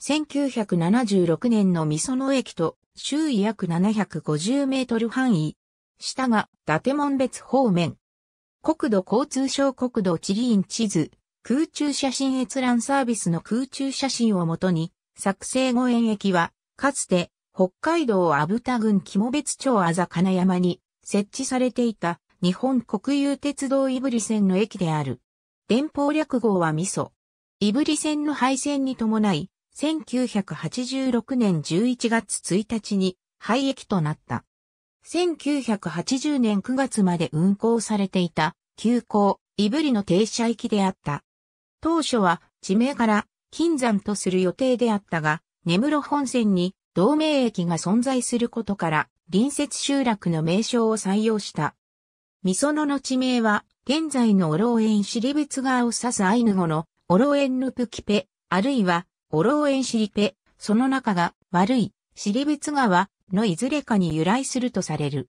1976年の美園駅と周囲約750メートル範囲。下が伊達門別方面。国土交通省国土地理院地図、空中写真閲覧サービスの空中写真をもとに、作成後園駅は、かつて北海道阿武田郡肝別町あざ金山に設置されていた日本国有鉄道いぶり線の駅である。電報略号は味噌。いぶり線の廃線に伴い、1986年11月1日に廃駅となった。1980年9月まで運行されていた、急行、イブリの停車駅であった。当初は地名から金山とする予定であったが、根室本線に同名駅が存在することから、隣接集落の名称を採用した。ミソノの地名は、現在のオローエンシリブツ川を指すアイヌ語のオロエンヌプキペ、あるいはオローエンシリペ、その中が悪い、シリベツ川のいずれかに由来するとされる。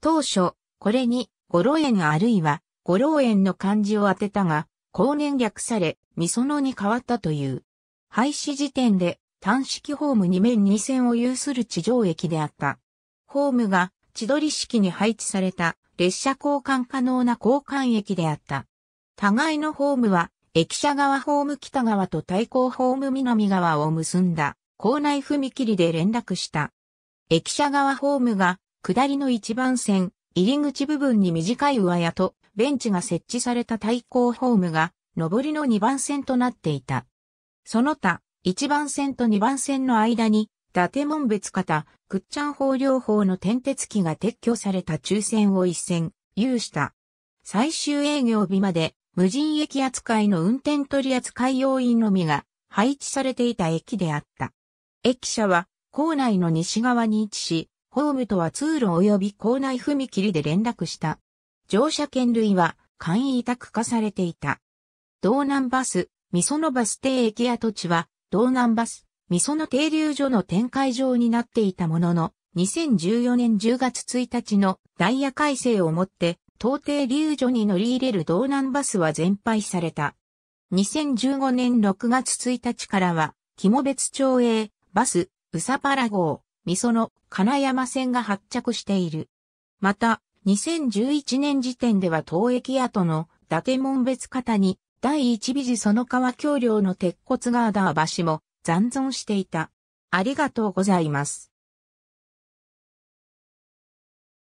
当初、これにゴロエンあるいはゴロエンの漢字を当てたが、後年略され、ミソノに変わったという。廃止時点で単式ホーム2面2線を有する地上駅であった。ホームが千鳥式に配置された列車交換可能な交換駅であった。互いのホームは駅舎側ホーム北側と対向ホーム南側を結んだ構内踏切で連絡した。駅舎側ホームが下りの一番線、入り口部分に短い上屋とベンチが設置された対向ホームが上りの2番線となっていた。その他、1番線と2番線の間に、伊達門別方、くっちゃん法両方の点鉄機が撤去された抽選を一線、有した。最終営業日まで無人駅扱いの運転取扱要員のみが配置されていた駅であった。駅舎は構内の西側に位置し、ホームとは通路及び構内踏切で連絡した。乗車券類は簡易委託化されていた。道南バス、みそのバス停駅跡地は、道南バス、みその停留所の展開場になっていたものの、2014年10月1日のダイヤ改正をもって、到底流女に乗り入れる道南バスは全廃された。2015年6月1日からは、肝別町営、バス、ウサパラ号、ミソノ、金山線が発着している。また、2011年時点では当駅跡の、伊達門別方に、第一美寺その川橋梁の鉄骨ガーダー橋も、残存していた。ありがとうございます。